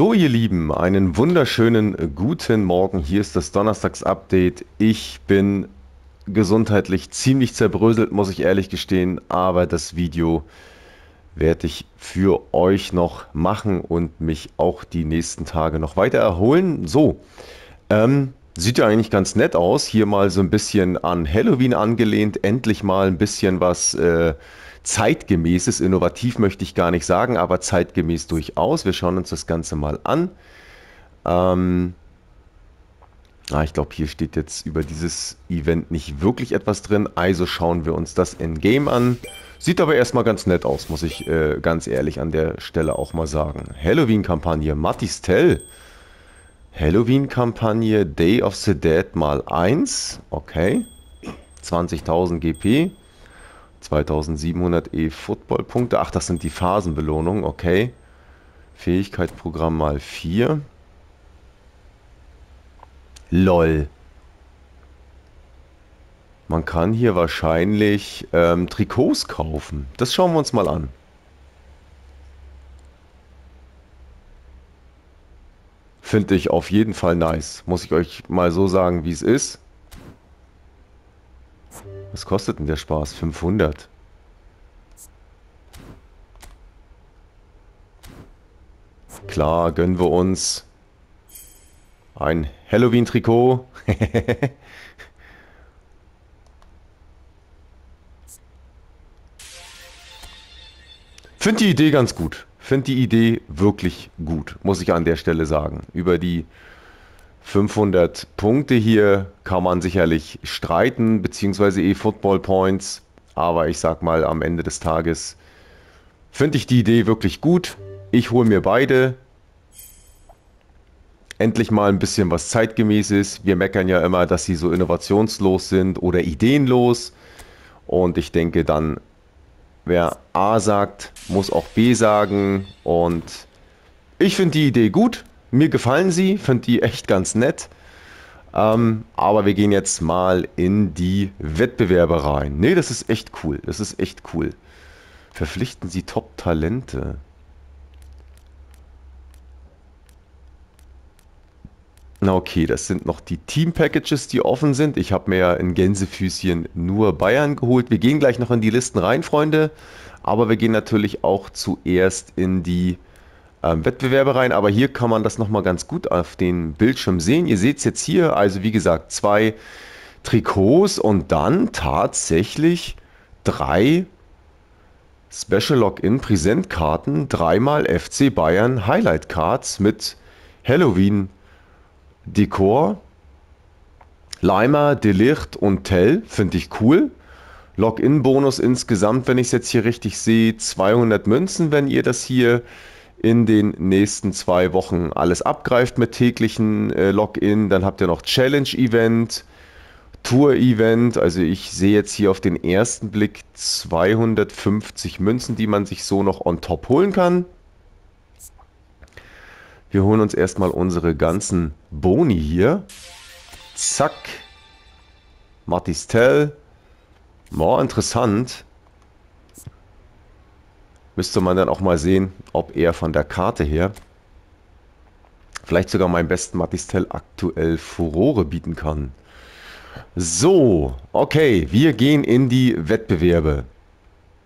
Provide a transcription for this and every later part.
So, ihr Lieben, einen wunderschönen guten Morgen. Hier ist das Donnerstags-Update. Ich bin gesundheitlich ziemlich zerbröselt, muss ich ehrlich gestehen, aber das Video werde ich für euch noch machen und mich auch die nächsten Tage noch weiter erholen. So, ähm, sieht ja eigentlich ganz nett aus. Hier mal so ein bisschen an Halloween angelehnt. Endlich mal ein bisschen was... Äh, zeitgemäßes, innovativ möchte ich gar nicht sagen, aber zeitgemäß durchaus. Wir schauen uns das Ganze mal an. Ähm, ah, ich glaube, hier steht jetzt über dieses Event nicht wirklich etwas drin, also schauen wir uns das in-game an. Sieht aber erstmal ganz nett aus, muss ich äh, ganz ehrlich an der Stelle auch mal sagen. Halloween-Kampagne, Mattis Tell. Halloween-Kampagne Day of the Dead mal 1. Okay. 20.000 GP. 2700 E-Football-Punkte. Ach, das sind die Phasenbelohnungen, okay. Fähigkeitsprogramm mal 4. LOL. Man kann hier wahrscheinlich ähm, Trikots kaufen. Das schauen wir uns mal an. Finde ich auf jeden Fall nice. Muss ich euch mal so sagen, wie es ist. Was kostet denn der Spaß? 500. Klar, gönnen wir uns ein Halloween-Trikot. Finde die Idee ganz gut. Finde die Idee wirklich gut, muss ich an der Stelle sagen. Über die 500 Punkte hier kann man sicherlich streiten, beziehungsweise E-Football Points. Aber ich sag mal, am Ende des Tages finde ich die Idee wirklich gut. Ich hole mir beide. Endlich mal ein bisschen was zeitgemäßes. Wir meckern ja immer, dass sie so innovationslos sind oder ideenlos. Und ich denke dann, wer A sagt, muss auch B sagen. Und ich finde die Idee gut mir gefallen sie, finde die echt ganz nett. Ähm, aber wir gehen jetzt mal in die Wettbewerbe rein. Nee, das ist echt cool. Das ist echt cool. Verpflichten Sie Top-Talente. Na okay, das sind noch die Team-Packages, die offen sind. Ich habe mir ja in Gänsefüßchen nur Bayern geholt. Wir gehen gleich noch in die Listen rein, Freunde. Aber wir gehen natürlich auch zuerst in die ähm, Wettbewerbe rein, aber hier kann man das nochmal ganz gut auf den Bildschirm sehen. Ihr seht es jetzt hier, also wie gesagt, zwei Trikots und dann tatsächlich drei Special Login Präsentkarten, dreimal FC Bayern Highlight Cards mit Halloween Dekor. Leimer, Delicht und Tell finde ich cool. Login-Bonus insgesamt, wenn ich es jetzt hier richtig sehe, 200 Münzen, wenn ihr das hier in den nächsten zwei Wochen alles abgreift mit täglichen äh, Login. Dann habt ihr noch Challenge-Event, Tour-Event. Also ich sehe jetzt hier auf den ersten Blick 250 Münzen, die man sich so noch on top holen kann. Wir holen uns erstmal unsere ganzen Boni hier. Zack. Martis Tell. interessant. Müsste man dann auch mal sehen, ob er von der Karte her vielleicht sogar meinem besten Matistel aktuell Furore bieten kann. So, okay, wir gehen in die Wettbewerbe.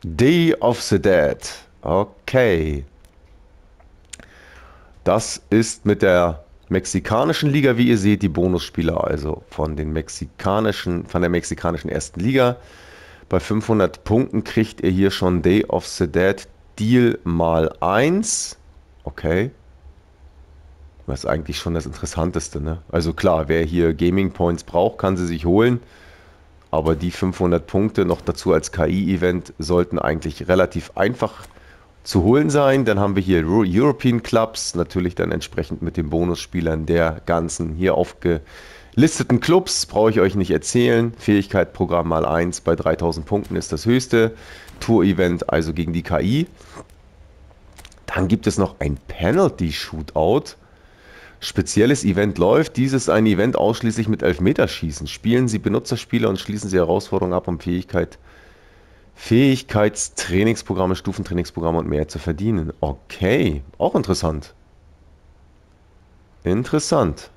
Day of the Dead. Okay. Das ist mit der mexikanischen Liga, wie ihr seht, die Bonusspieler, also von, den mexikanischen, von der mexikanischen ersten Liga. Bei 500 Punkten kriegt ihr hier schon Day of the Dead Deal mal 1. Okay. Was eigentlich schon das Interessanteste. Ne? Also klar, wer hier Gaming Points braucht, kann sie sich holen. Aber die 500 Punkte noch dazu als KI-Event sollten eigentlich relativ einfach zu holen sein. Dann haben wir hier European Clubs, natürlich dann entsprechend mit den Bonusspielern der ganzen hier aufgelisteten Clubs. Brauche ich euch nicht erzählen. Fähigkeit Programm mal 1 bei 3000 Punkten ist das höchste. Tour-Event, also gegen die KI. Dann gibt es noch ein Penalty-Shootout. Spezielles Event läuft. Dieses ein Event ausschließlich mit Elfmeterschießen. Spielen Sie Benutzerspiele und schließen Sie Herausforderungen ab, um Fähigkeit, Fähigkeitstrainingsprogramme, Stufentrainingsprogramme und mehr zu verdienen. Okay, auch interessant. Interessant.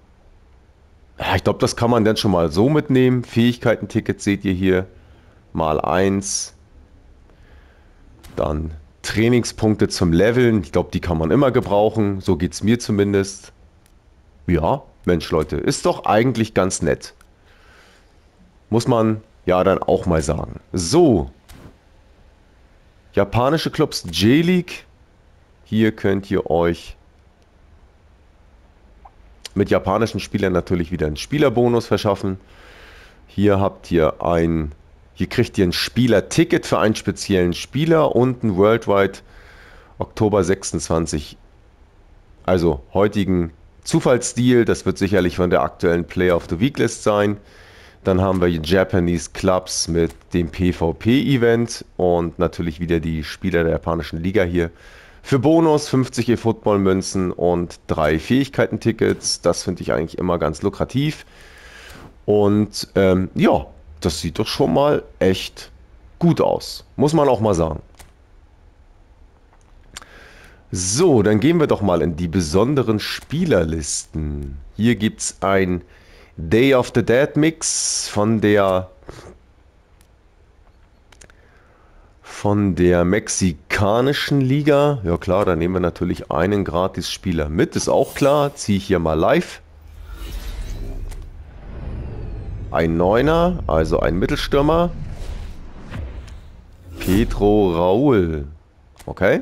Ja, ich glaube, das kann man dann schon mal so mitnehmen. Fähigkeiten-Ticket seht ihr hier. Mal eins dann Trainingspunkte zum Leveln. Ich glaube, die kann man immer gebrauchen. So geht es mir zumindest. Ja, Mensch, Leute, ist doch eigentlich ganz nett. Muss man ja dann auch mal sagen. So. Japanische Clubs J-League. Hier könnt ihr euch mit japanischen Spielern natürlich wieder einen Spielerbonus verschaffen. Hier habt ihr ein hier kriegt ihr ein Spieler-Ticket für einen speziellen Spieler und ein Worldwide Oktober 26. Also heutigen Zufallsdeal. Das wird sicherlich von der aktuellen Player of the Week List sein. Dann haben wir Japanese Clubs mit dem PvP-Event und natürlich wieder die Spieler der japanischen Liga hier. Für Bonus 50 E-Football-Münzen und drei Fähigkeiten-Tickets. Das finde ich eigentlich immer ganz lukrativ. Und ähm, ja, das sieht doch schon mal echt gut aus. Muss man auch mal sagen. So, dann gehen wir doch mal in die besonderen Spielerlisten. Hier gibt es ein Day of the Dead Mix von der von der mexikanischen Liga. Ja klar, da nehmen wir natürlich einen Gratis-Spieler mit, ist auch klar. Ziehe ich hier mal live. Ein Neuner, also ein Mittelstürmer. Pedro Raul. Okay.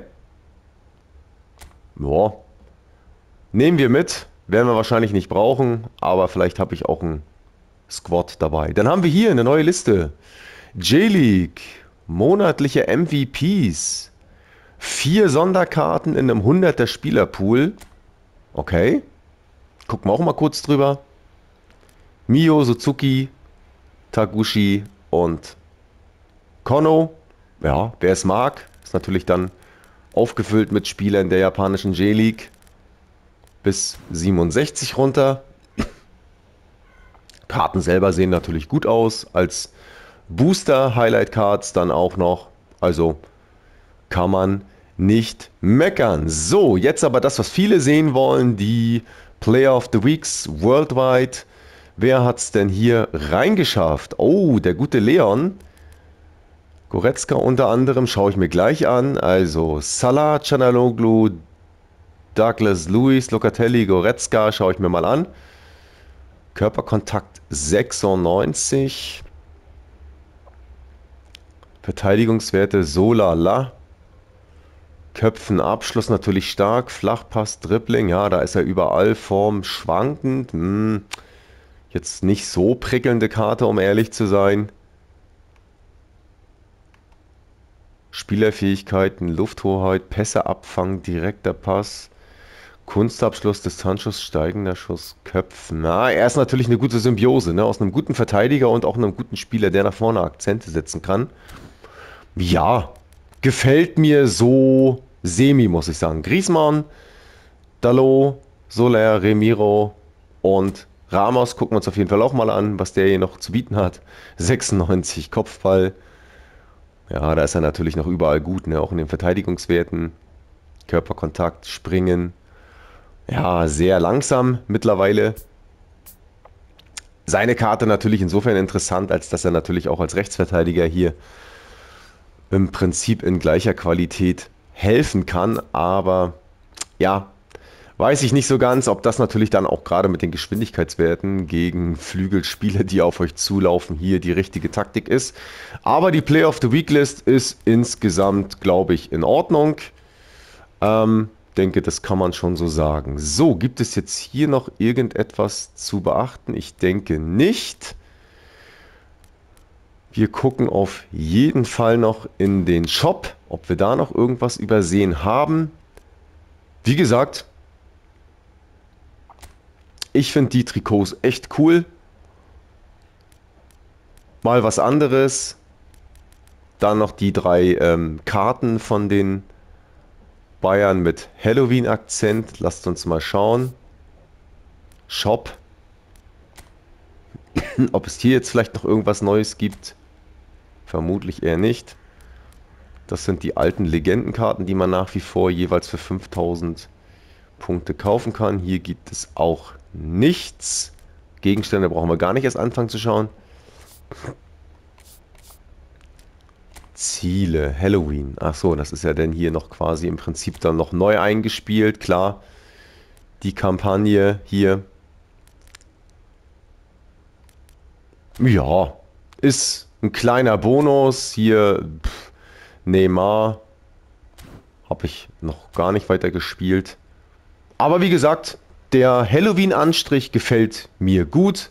Ja. Nehmen wir mit. Werden wir wahrscheinlich nicht brauchen, aber vielleicht habe ich auch einen Squad dabei. Dann haben wir hier eine neue Liste. J-League, monatliche MVPs, vier Sonderkarten in einem 100er Spielerpool. Okay, gucken wir auch mal kurz drüber. Mio, Suzuki, Taguchi und Kono. Ja, wer es mag, ist natürlich dann aufgefüllt mit Spielern der japanischen J-League bis 67 runter. Karten selber sehen natürlich gut aus. Als Booster Highlight Cards dann auch noch. Also kann man nicht meckern. So, jetzt aber das, was viele sehen wollen, die Player of the Weeks worldwide. Wer hat es denn hier reingeschafft? Oh, der gute Leon. Goretzka unter anderem schaue ich mir gleich an. Also Salah, Canaloglu, Douglas, Lewis, Locatelli, Goretzka schaue ich mir mal an. Körperkontakt 96. Verteidigungswerte so lala. Köpfen, Abschluss natürlich stark. Flachpass, Dribbling, ja, da ist er überall form schwankend. Hm. Jetzt nicht so prickelnde Karte, um ehrlich zu sein. Spielerfähigkeiten, Lufthoheit, Pässe abfangen, direkter Pass, Kunstabschluss, Distanzschuss, steigender Schuss, Köpfen. Na, er ist natürlich eine gute Symbiose, ne? Aus einem guten Verteidiger und auch einem guten Spieler, der nach vorne Akzente setzen kann. Ja, gefällt mir so semi, muss ich sagen. Griezmann, Dallo, Soler, Remiro und Ramos gucken wir uns auf jeden Fall auch mal an, was der hier noch zu bieten hat. 96 Kopfball. Ja, da ist er natürlich noch überall gut, ne? auch in den Verteidigungswerten. Körperkontakt, Springen. Ja, sehr langsam mittlerweile. Seine Karte natürlich insofern interessant, als dass er natürlich auch als Rechtsverteidiger hier im Prinzip in gleicher Qualität helfen kann. Aber ja, Weiß ich nicht so ganz, ob das natürlich dann auch gerade mit den Geschwindigkeitswerten gegen Flügelspiele, die auf euch zulaufen, hier die richtige Taktik ist. Aber die Play of the Week List ist insgesamt, glaube ich, in Ordnung. Ähm, denke, das kann man schon so sagen. So, gibt es jetzt hier noch irgendetwas zu beachten? Ich denke nicht. Wir gucken auf jeden Fall noch in den Shop, ob wir da noch irgendwas übersehen haben. Wie gesagt, ich finde die Trikots echt cool. Mal was anderes. Dann noch die drei ähm, Karten von den Bayern mit Halloween-Akzent. Lasst uns mal schauen. Shop. Ob es hier jetzt vielleicht noch irgendwas Neues gibt. Vermutlich eher nicht. Das sind die alten Legendenkarten, die man nach wie vor jeweils für 5000 Punkte kaufen kann. Hier gibt es auch nichts. Gegenstände brauchen wir gar nicht erst anfangen zu schauen. Ziele, Halloween. Achso, das ist ja dann hier noch quasi im Prinzip dann noch neu eingespielt, klar. Die Kampagne hier. Ja, ist ein kleiner Bonus. Hier pff, Neymar habe ich noch gar nicht weiter gespielt. Aber wie gesagt, der Halloween-Anstrich gefällt mir gut.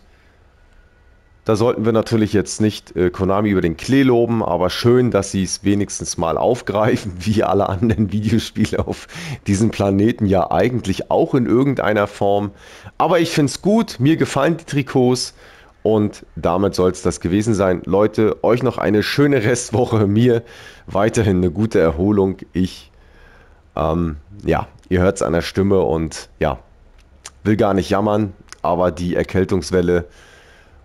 Da sollten wir natürlich jetzt nicht äh, Konami über den Klee loben, aber schön, dass sie es wenigstens mal aufgreifen, wie alle anderen Videospiele auf diesem Planeten ja eigentlich auch in irgendeiner Form. Aber ich finde es gut, mir gefallen die Trikots und damit soll es das gewesen sein. Leute, euch noch eine schöne Restwoche, mir weiterhin eine gute Erholung. Ich, ähm, ja, ihr hört es an der Stimme und ja, will gar nicht jammern, aber die Erkältungswelle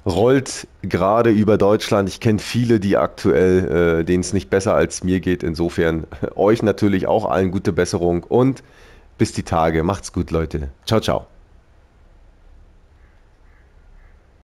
rollt gerade über Deutschland. Ich kenne viele, die aktuell, äh, denen es nicht besser als mir geht. Insofern euch natürlich auch allen gute Besserung und bis die Tage. Macht's gut, Leute. Ciao, ciao.